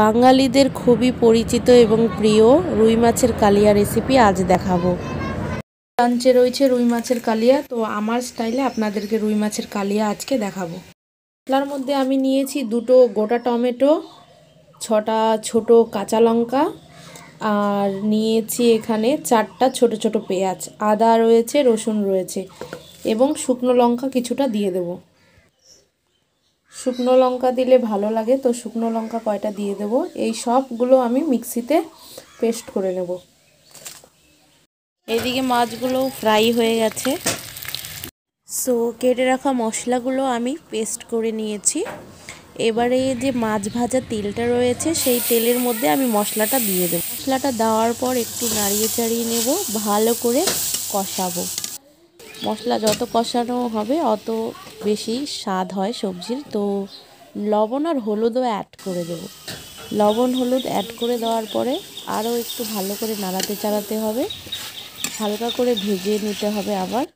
বাঙালিদের খুবই পরিচিত এবং প্রিয় রুই মাছের কালিয়া রেসিপি আজ দেখাবো লাঞ্চে রয়েছে রুই মাছের কালিয়া তো আমার স্টাইলে আপনাদেরকে রুই মাছের কালিয়া আজকে দেখাবো মশলার মধ্যে আমি নিয়েছি দুটো গোটা টমেটো ছটা ছোট কাঁচা লঙ্কা আর নিয়েছি এখানে চারটা ছোট ছোট পেঁয়াজ আদা রয়েছে রসুন রয়েছে এবং শুকনো লঙ্কা কিছুটা দিয়ে দেবো শুকনো লঙ্কা দিলে ভালো লাগে তো শুকনো লঙ্কা কয়টা দিয়ে দেব এই সবগুলো আমি মিক্সিতে পেস্ট করে নেব এদিকে মাছগুলো ফ্রাই হয়ে গেছে সো কেটে রাখা মশলাগুলো আমি পেস্ট করে নিয়েছি এবারে যে মাছ ভাজা তেলটা রয়েছে সেই তেলের মধ্যে আমি মশলাটা দিয়ে দেবো মশলাটা দেওয়ার পর একটু নাড়িয়ে চাড়িয়ে নেব ভালো করে কষাবো মশলা যত কষানো হবে অত বেশি স্বাদ হয় সবজির তো লবণ আর হলুদও অ্যাড করে দেবো লবণ হলুদ অ্যাড করে দেওয়ার পরে আরও একটু ভালো করে নাড়াতে চালাতে হবে হালকা করে ভেজে নিতে হবে আবার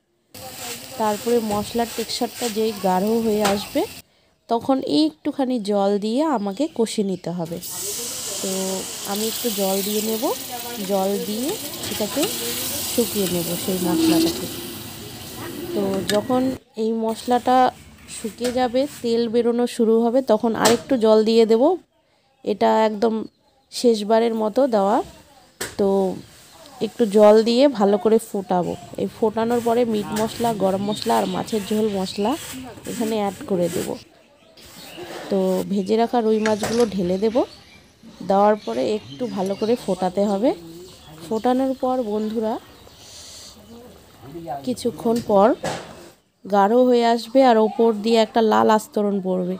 তারপরে মশলার টেক্সচারটা যেই গাঢ় হয়ে আসবে তখন একটুখানি জল দিয়ে আমাকে কষে নিতে হবে তো আমি একটু জল দিয়ে নেব জল দিয়ে সেটাকে শুকিয়ে নেব সেই মশলাটাকে যখন এই মশলাটা শুকিয়ে যাবে তেল বেরোনো শুরু হবে তখন আরেকটু জল দিয়ে দেব এটা একদম শেষবারের মতো দেওয়া তো একটু জল দিয়ে ভালো করে ফোটাবো এই ফোটানোর পরে মিট মশলা গরম মশলা আর মাছের ঝোল মশলা এখানে অ্যাড করে দেব তো ভেজে রাখা রুই মাছগুলো ঢেলে দেব দেওয়ার পরে একটু ভালো করে ফোটাতে হবে ফোটানোর পর বন্ধুরা কিছুক্ষণ পর গাঢ় হয়ে আসবে আর ওপর দিয়ে একটা লাল আস্তরণ পড়বে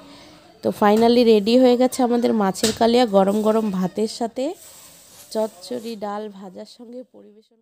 তো ফাইনালি রেডি হয়ে গেছে আমাদের মাছের কালিয়া গরম গরম ভাতের সাথে চচ্চড়ি ডাল ভাজার সঙ্গে পরিবেশন